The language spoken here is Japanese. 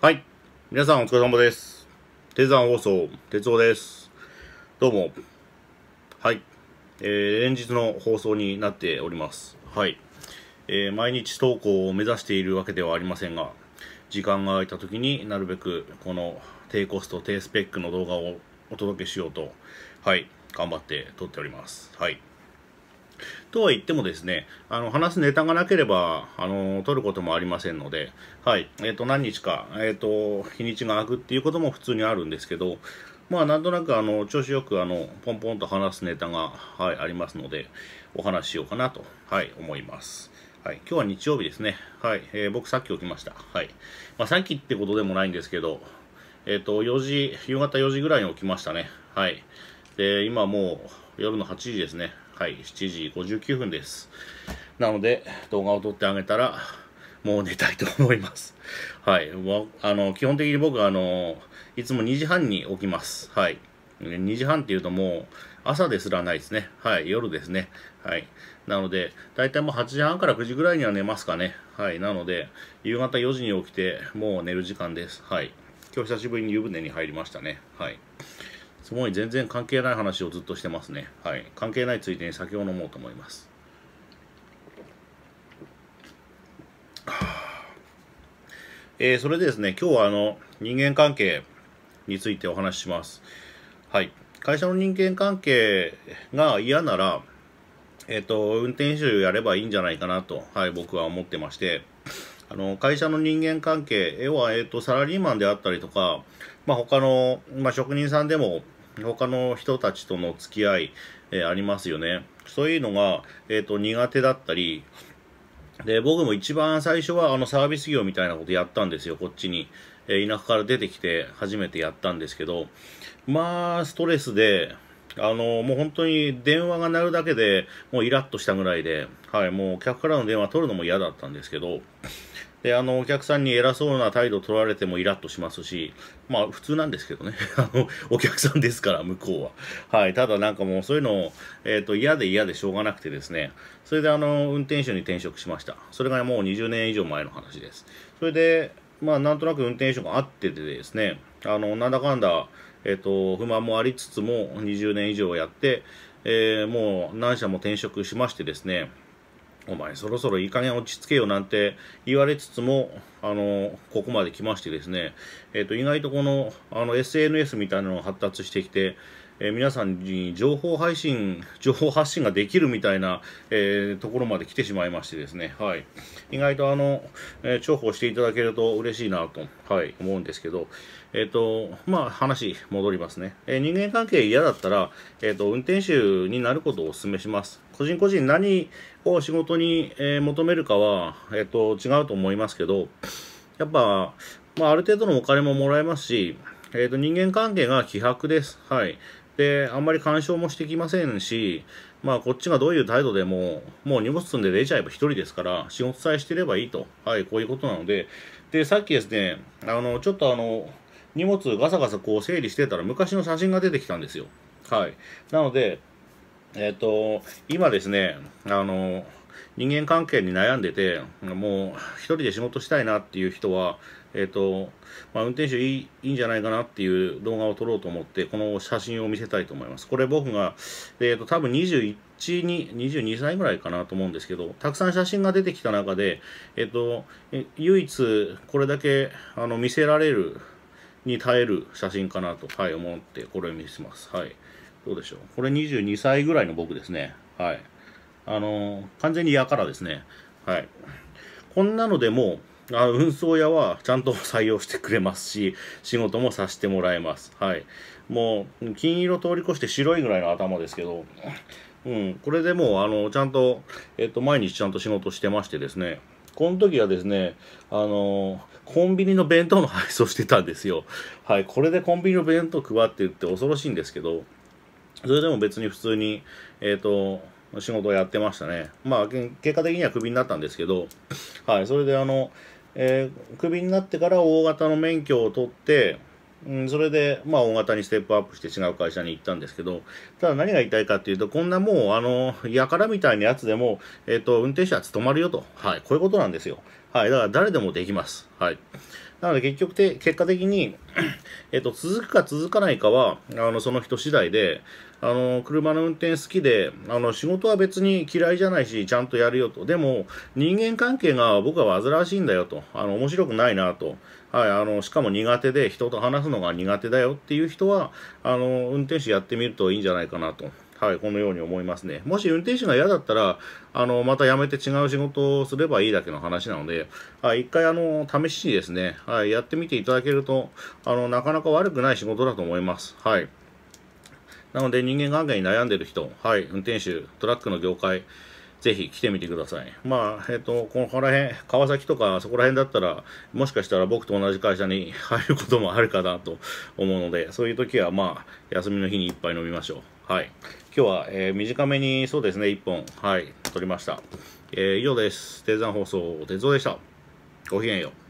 はい。皆さんお疲れ様です。鉄山放送、鉄夫です。どうも。はい。えー、連日の放送になっております。はい。えー、毎日投稿を目指しているわけではありませんが、時間が空いた時になるべく、この低コスト、低スペックの動画をお届けしようと、はい、頑張って撮っております。はい。とは言ってもですね、あの、話すネタがなければ、あの、取ることもありませんので、はい、えっ、ー、と、何日か、えっ、ー、と、日にちが空くっていうことも普通にあるんですけど、まあ、なんとなく、あの、調子よく、あの、ポンポンと話すネタが、はい、ありますので、お話ししようかなと、はい、思います。はい、今日は日曜日ですね。はい、えー、僕さっき起きました。はい。まあ、さっきってことでもないんですけど、えっ、ー、と、4時、夕方4時ぐらいに起きましたね。はい。で、今もう夜の8時ですね。はい、7時59分です。なので、動画を撮ってあげたら、もう寝たいと思います。はい。あの、基本的に僕は、あの、いつも2時半に起きます。はい。2時半っていうともう、朝ですらないですね。はい。夜ですね。はい。なので、大体もう8時半から9時ぐらいには寝ますかね。はい。なので、夕方4時に起きて、もう寝る時間です。はい。今日久しぶりに湯船に入りましたね。はい。すごい全然関係ない話をずっとしてますね。はい。関係ないついでに酒を飲もうと思います。えー、それでですね、今日はあの、人間関係についてお話しします。はい。会社の人間関係が嫌なら、えっ、ー、と、運転手やればいいんじゃないかなと、はい、僕は思ってまして、あの、会社の人間関係、要は、えっ、ー、と、サラリーマンであったりとか、まあ、他の、まあ、職人さんでも、他の人たちとの付き合い、えー、ありますよね。そういうのが、えっ、ー、と、苦手だったり、で、僕も一番最初はあのサービス業みたいなことやったんですよ、こっちに。えー、田舎から出てきて初めてやったんですけど、まあ、ストレスで、あの、もう本当に電話が鳴るだけでもうイラッとしたぐらいで、はい、もう客からの電話取るのも嫌だったんですけど、であのお客さんに偉そうな態度取られてもイラッとしますし、まあ普通なんですけどね、あのお客さんですから、向こうは。はい、ただなんかもうそういうのを、えーと、嫌で嫌でしょうがなくてですね、それであの運転手に転職しました。それが、もう20年以上前の話です。それで、まあなんとなく運転手があっててですね、あのなんだかんだ、えーと、と不満もありつつも20年以上やって、えー、もう何社も転職しましてですね、お前そろそろいい加減落ち着けよなんて言われつつも、あの、ここまで来ましてですね、えっ、ー、と、意外とこの、あの、SNS みたいなのが発達してきて、えー、皆さんに情報配信、情報発信ができるみたいな、えー、ところまで来てしまいましてですね、はい、意外とあの、えー、重宝していただけると嬉しいなと、はい、思うんですけど、えっ、と、まあ、話戻りますね、え人間関係嫌だったら、えっ、と、運転手になることをお勧めします。個人個人何を仕事に、え求めるかは、えっ、と、違うと思いますけど、やっぱ、まあ、ある程度のお金ももらえますし、えっ、と、人間関係が希薄です。はい。で、あんまり干渉もしてきませんし、まあ、こっちがどういう態度でも、もう荷物積んで出ちゃえば1人ですから、仕事さえしてればいいと。はい、こういうことなので、で、さっきですね、あの、ちょっとあの、荷物ガサガサこう整理してたら昔の写真が出てきたんですよ。はい。なので、えっ、と、今ですね、あの、人間関係に悩んでて、もう1人で仕事したいなっていう人は、えっ、ー、と、まあ、運転手いいいいんじゃないかなっていう動画を撮ろうと思って、この写真を見せたいと思います。これ僕が、えっ、ー、と、多分21に、22歳ぐらいかなと思うんですけど、たくさん写真が出てきた中で、えっ、ー、と、唯一これだけあの見せられる、に耐える写真かなと、はい、思って、これを見せます。はい。どうでしょう。これ22歳ぐらいの僕ですね。はい。あの、完全にやからですね。はい。こんなのでもあ運送屋はちゃんと採用してくれますし、仕事もさせてもらえます。はい。もう、金色通り越して白いぐらいの頭ですけど、うん、これでもう、あの、ちゃんと、えっと、毎日ちゃんと仕事してましてですね、この時はですね、あのコンビニの弁当の配送してたんですよ。はい、これでコンビニの弁当配って言って恐ろしいんですけど、それでも別に普通に、えっ、と、仕事をやってましたね。まあ、結果的にはクビになったんですけど、はい、それであの、えー、クビになってから大型の免許を取って、うん、それで、まあ、大型にステップアップして違う会社に行ったんですけど、ただ何が言いたいかっていうと、こんなもう、あの、やからみたいなやつでも、えっ、ー、と、運転手は務まるよと。はい、こういうことなんですよ。はい、だから誰でもできます。はい。なので結局て、結果的に、えっと、続くか続かないかは、あの、その人次第で、あの、車の運転好きで、あの、仕事は別に嫌いじゃないし、ちゃんとやるよと。でも、人間関係が僕は煩わしいんだよと。あの、面白くないなと。はい、あの、しかも苦手で、人と話すのが苦手だよっていう人は、あの、運転手やってみるといいんじゃないかなと。はい、このように思いますね。もし運転手が嫌だったら、あの、また辞めて違う仕事をすればいいだけの話なので、はい、一回あの、試しにですね、はい、やってみていただけると、あの、なかなか悪くない仕事だと思います。はい。なので人間関係に悩んでる人、はい、運転手、トラックの業界、ぜひ来てみてください。まあ、えっ、ー、と、このら辺、川崎とかそこら辺だったら、もしかしたら僕と同じ会社に入ることもあるかなと思うので、そういう時はまあ、休みの日にいっぱい飲みましょう。はい。今日は、えー、短めにそうですね、1本、はい、撮りました。えー、以上です。定山放送、鉄道でした。ごきげんよう。